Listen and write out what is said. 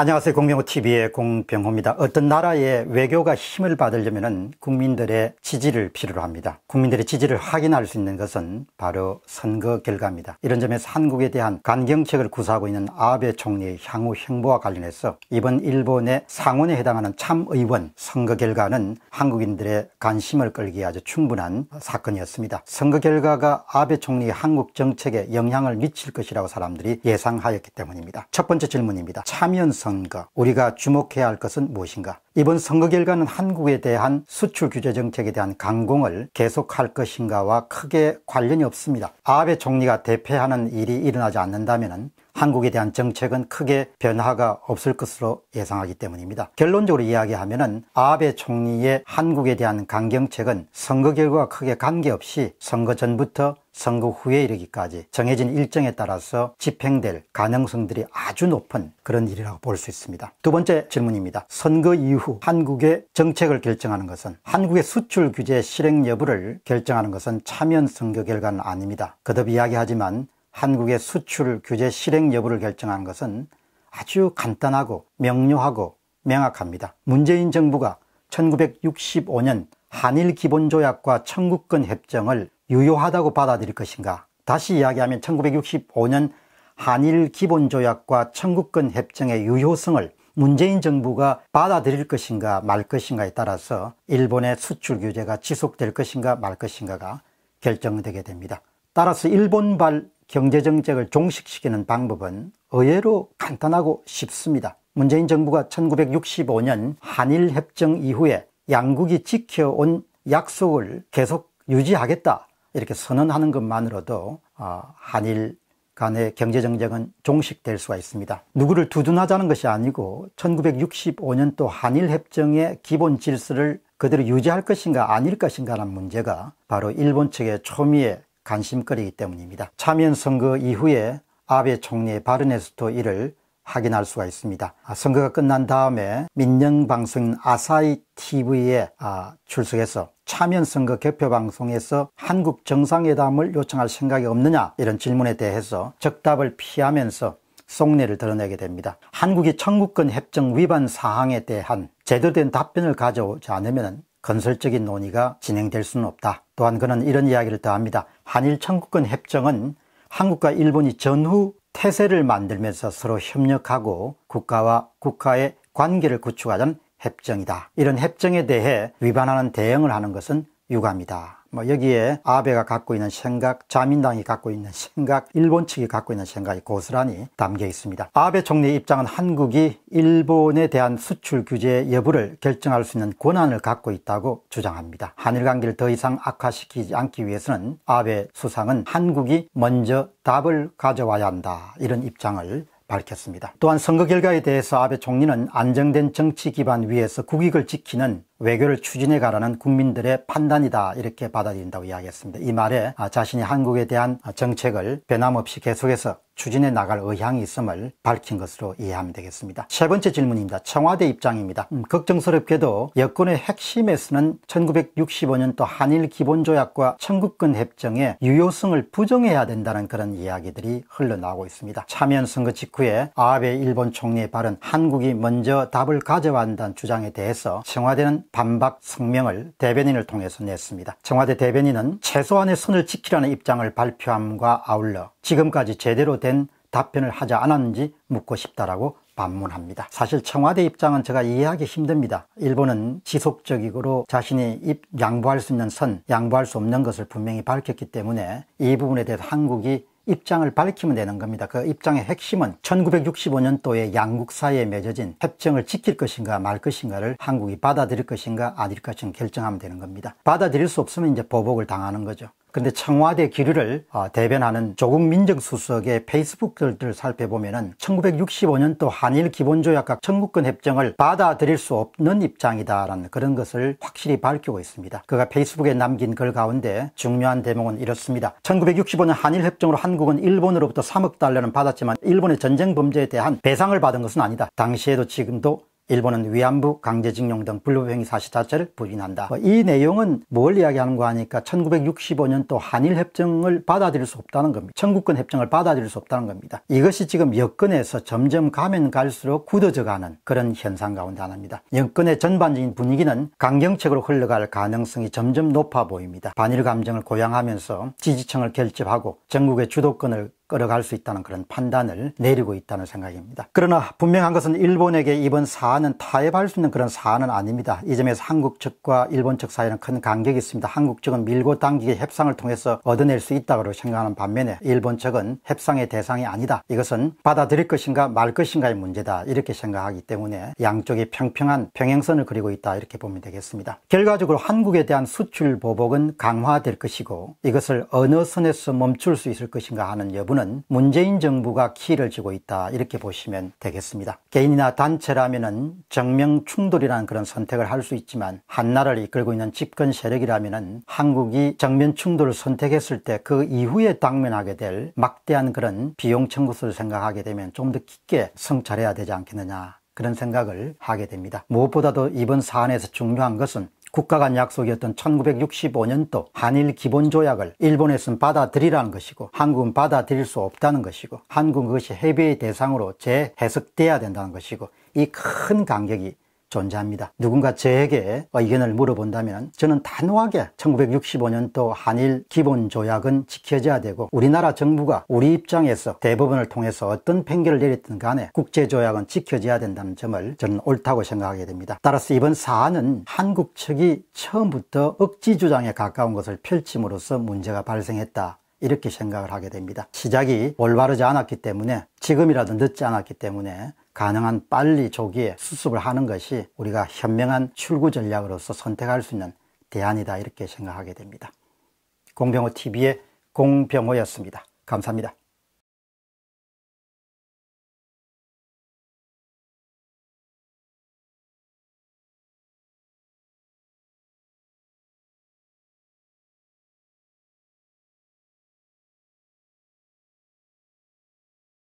안녕하세요. 공병호TV의 공병호입니다. 어떤 나라의 외교가 힘을 받으려면 국민들의 지지를 필요로 합니다. 국민들의 지지를 확인할 수 있는 것은 바로 선거 결과입니다. 이런 점에서 한국에 대한 강경책을 구사하고 있는 아베 총리의 향후 행보와 관련해서 이번 일본의 상원에 해당하는 참의원 선거 결과는 한국인들의 관심을 끌기에 아주 충분한 사건이었습니다. 선거 결과가 아베 총리의 한국 정책에 영향을 미칠 것이라고 사람들이 예상하였기 때문입니다. 첫 번째 질문입니다. 참여성 선거. 우리가 주목해야 할 것은 무엇인가? 이번 선거 결과는 한국에 대한 수출 규제 정책에 대한 강공을 계속할 것인가와 크게 관련이 없습니다. 아베 총리가 대패하는 일이 일어나지 않는다면 한국에 대한 정책은 크게 변화가 없을 것으로 예상하기 때문입니다. 결론적으로 이야기하면 아베 총리의 한국에 대한 강경책은 선거 결과와 크게 관계없이 선거 전부터 선거 후에 이르기까지 정해진 일정에 따라서 집행될 가능성들이 아주 높은 그런 일이라고 볼 수 있습니다. 두 번째 질문입니다. 선거 이후 한국의 정책을 결정하는 것은 한국의 수출 규제 실행 여부를 결정하는 것은 참여 선거 결과는 아닙니다. 거듭 이야기하지만 한국의 수출 규제 실행 여부를 결정한 것은 아주 간단하고 명료하고 명확합니다. 문재인 정부가 1965년 한일 기본조약과 청구권 협정을 유효하다고 받아들일 것인가 다시 이야기하면 1965년 한일 기본조약과 청구권 협정의 유효성을 문재인 정부가 받아들일 것인가 말 것인가에 따라서 일본의 수출 규제가 지속될 것인가 말 것인가가 결정되게 됩니다. 따라서 일본발 경제정책을 종식시키는 방법은 의외로 간단하고 쉽습니다. 문재인 정부가 1965년 한일협정 이후에 양국이 지켜온 약속을 계속 유지하겠다 이렇게 선언하는 것만으로도 아, 한일 간의 경제정책은 종식될 수가 있습니다. 누구를 두둔하자는 것이 아니고 1965년도 한일협정의 기본 질서를 그대로 유지할 것인가 아닐 것인가라는 문제가 바로 일본 측의 초미의 관심거리이기 때문입니다. 참여 선거 이후에 아베 총리의 발언에서도 이를 확인할 수가 있습니다. 아, 선거가 끝난 다음에 민영방송인 아사히 TV에 아, 출석해서 참여 선거 개표 방송에서 한국 정상회담을 요청할 생각이 없느냐 이런 질문에 대해서 적답을 피하면서 속내를 드러내게 됩니다. 한국이 청구권 협정 위반 사항에 대한 제대로 된 답변을 가져오지 않으면 건설적인 논의가 진행될 수는 없다. 또한 그는 이런 이야기를 더합니다. 한일 청구권 협정은 한국과 일본이 전후 태세를 만들면서 서로 협력하고 국가와 국가의 관계를 구축하자는 협정이다. 이런 협정에 대해 위반하는 대응을 하는 것은 유감이다. 뭐 여기에 아베가 갖고 있는 생각, 자민당이 갖고 있는 생각, 일본 측이 갖고 있는 생각이 고스란히 담겨 있습니다. 아베 총리의 입장은 한국이 일본에 대한 수출 규제 여부를 결정할 수 있는 권한을 갖고 있다고 주장합니다. 한일 관계를 더 이상 악화시키지 않기 위해서는 아베 수상은 한국이 먼저 답을 가져와야 한다 이런 입장을 밝혔습니다. 또한 선거 결과에 대해서 아베 총리는 안정된 정치 기반 위에서 국익을 지키는 외교를 추진해 가라는 국민들의 판단이다 이렇게 받아들인다고 이야기했습니다. 이 말에 아, 자신이 한국에 대한 아, 정책을 변함없이 계속해서 추진해 나갈 의향이 있음을 밝힌 것으로 이해하면 되겠습니다. 세 번째 질문입니다. 청와대 입장입니다. 음, 걱정스럽게도 여권의 핵심에서는 1965년도 한일 기본조약과 청구권 협정의 유효성을 부정해야 된다는 그런 이야기들이 흘러나오고 있습니다. 참여 선거 직후에 아베 일본 총리의 발언 한국이 먼저 답을 가져왔다는 주장에 대해서 청와대는 반박 성명을 대변인을 통해서 냈습니다. 청와대 대변인은 최소한의 선을 지키라는 입장을 발표함과 아울러 지금까지 제대로 된 답변을 하지 않았는지 묻고 싶다라고 반문합니다. 사실 청와대 입장은 제가 이해하기 힘듭니다. 일본은 지속적으로 자신이 입 양보할 수 있는 선, 양보할 수 없는 것을 분명히 밝혔기 때문에 이 부분에 대해서 한국이 입장을 밝히면 되는 겁니다. 그 입장의 핵심은 1965년도에 양국 사이에 맺어진 협정을 지킬 것인가 말 것인가를 한국이 받아들일 것인가 아닐 것인가 결정하면 되는 겁니다. 받아들일 수 없으면 이제 보복을 당하는 거죠. 그런데 청와대 기류를 어, 대변하는 조국 민정수석의 페이스북 글들을 살펴보면 1965년도 한일 기본조약과 청구권 협정을 받아들일 수 없는 입장이다라는 그런 것을 확실히 밝히고 있습니다. 그가 페이스북에 남긴 글 가운데 중요한 대목은 이렇습니다. 1965년 한일 협정으로 한국은 일본으로부터 3억 달러는 받았지만 일본의 전쟁 범죄에 대한 배상을 받은 것은 아니다. 당시에도 지금도 일본은 위안부, 강제징용 등 불법행위 사실 자체를 부인한다. 뭐 이 내용은 뭘 이야기하는 거 하니까 1965년 또 한일협정을 받아들일 수 없다는 겁니다. 청구권 협정을 받아들일 수 없다는 겁니다. 이것이 지금 여건에서 점점 가면 갈수록 굳어져가는 그런 현상 가운데 하나입니다. 여건의 전반적인 분위기는 강경책으로 흘러갈 가능성이 점점 높아 보입니다. 반일 감정을 고양하면서 지지층을 결집하고 전국의 주도권을 끌어갈 수 있다는 그런 판단을 내리고 있다는 생각입니다. 그러나 분명한 것은 일본에게 이번 사안은 타협할 수 있는 그런 사안은 아닙니다. 이 점에서 한국 측과 일본 측 사이에는 큰 간격이 있습니다. 한국 측은 밀고 당기기 협상을 통해서 얻어낼 수 있다고 생각하는 반면에 일본 측은 협상의 대상이 아니다. 이것은 받아들일 것인가 말 것인가의 문제다. 이렇게 생각하기 때문에 양쪽이 평평한 평행선을 그리고 있다. 이렇게 보면 되겠습니다. 결과적으로 한국에 대한 수출 보복은 강화될 것이고 이것을 어느 선에서 멈출 수 있을 것인가 하는 여부는 정부는 문재인 정부가 키를 쥐고 있다 이렇게 보시면 되겠습니다. 개인이나 단체라면은 정명 충돌이라는 그런 선택을 할 수 있지만 한나라를 이끌고 있는 집권 세력이라면은 한국이 정면 충돌을 선택했을 때 그 이후에 당면하게 될 막대한 그런 비용 청구수를 생각하게 되면 좀 더 깊게 성찰해야 되지 않겠느냐 그런 생각을 하게 됩니다. 무엇보다도 이번 사안에서 중요한 것은 국가 간 약속이었던 1965년도 한일 기본조약을 일본에선 받아들이라는 것이고 한국은 받아들일 수 없다는 것이고 한국은 그것이 해비의 대상으로 재해석돼야 된다는 것이고 이 큰 간격이 존재합니다. 누군가 저에게 의견을 어, 물어본다면 저는 단호하게 1965년도 한일 기본조약은 지켜져야 되고 우리나라 정부가 우리 입장에서 대법원을 통해서 어떤 판결을 내렸든 간에 국제조약은 지켜져야 된다는 점을 저는 옳다고 생각하게 됩니다. 따라서 이번 사안은 한국 측이 처음부터 억지 주장에 가까운 것을 펼침으로써 문제가 발생했다. 이렇게 생각을 하게 됩니다. 시작이 올바르지 않았기 때문에 지금이라도 늦지 않았기 때문에 가능한 빨리 조기에 수습을 하는 것이 우리가 현명한 출구 전략으로서 선택할 수 있는 대안이다 이렇게 생각하게 됩니다. 공병호 TV의 공병호였습니다. 감사합니다.